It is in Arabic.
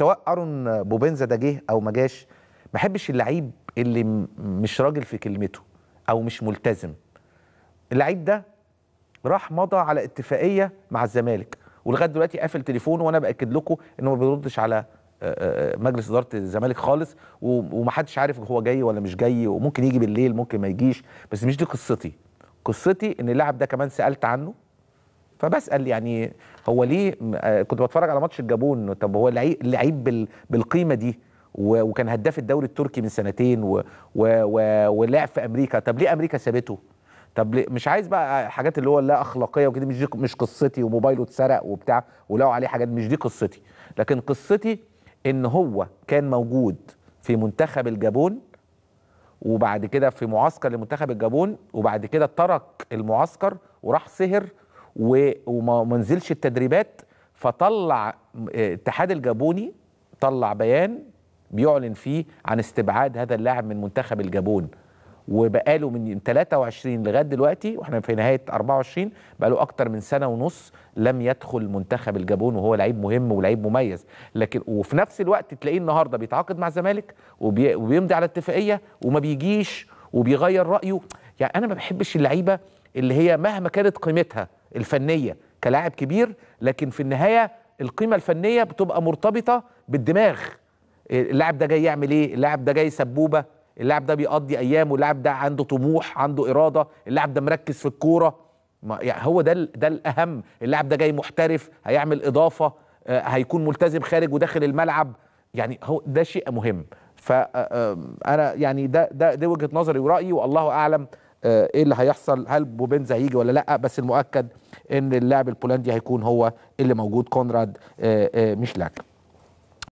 سواء ارون بوبنزا ده جه او ما جاش ما بحبش اللعيب اللي مش راجل في كلمته او مش ملتزم اللعيب ده راح مضى على اتفاقيه مع الزمالك ولغايه دلوقتي قافل تليفونه وانا باكد لكم انه ما بيردش على مجلس اداره الزمالك خالص ومحدش عارف هو جاي ولا مش جاي وممكن يجي بالليل ممكن ما يجيش بس مش دي قصتي قصتي ان اللاعب ده كمان سالت عنه فبسال يعني هو ليه آه، كنت بتفرج على ماتش الجابون طب هو لعيب بالقيمه دي وكان هداف الدوري التركي من سنتين و... و... ولعب في امريكا طب ليه امريكا سابته طب ليه مش عايز بقى حاجات اللي هو لا اخلاقيه وكده مش دي مش قصتي وموبايله اتسرق وبتاع ولقوا عليه حاجات مش دي قصتي لكن قصتي ان هو كان موجود في منتخب الجابون وبعد كده في معسكر لمنتخب الجابون وبعد كده ترك المعسكر وراح سهر وما نزلش التدريبات فطلع آه، اتحاد الجابوني طلع بيان بيعلن فيه عن استبعاد هذا اللاعب من منتخب الجابون وبقاله من 23 لغايه دلوقتي واحنا في نهايه 24 بقاله اكتر من سنه ونص لم يدخل منتخب الجابون وهو لعيب مهم ولعيب مميز لكن وفي نفس الوقت تلاقيه النهارده بيتعاقد مع الزمالك وبي وبيمضي على اتفاقيه وما بيجيش وبيغير رايه يعني انا ما بحبش اللعيبه اللي هي مهما كانت قيمتها الفنيه كلاعب كبير لكن في النهايه القيمه الفنيه بتبقى مرتبطه بالدماغ اللاعب ده جاي يعمل ايه اللاعب ده جاي سبوبه اللاعب ده بيقضي ايامه اللاعب ده عنده طموح عنده اراده اللاعب ده مركز في الكوره يعني هو ده ده الاهم اللاعب ده جاي محترف هيعمل اضافه آه، هيكون ملتزم خارج وداخل الملعب يعني هو ده شيء مهم فانا آه، آه، يعني ده ده دي وجهه نظري ورايي والله اعلم آه، ايه اللي هيحصل هل بوبينزا هيجي ولا لا بس المؤكد ان اللاعب البولندي هيكون هو اللي موجود كونراد آه، آه، مش لاك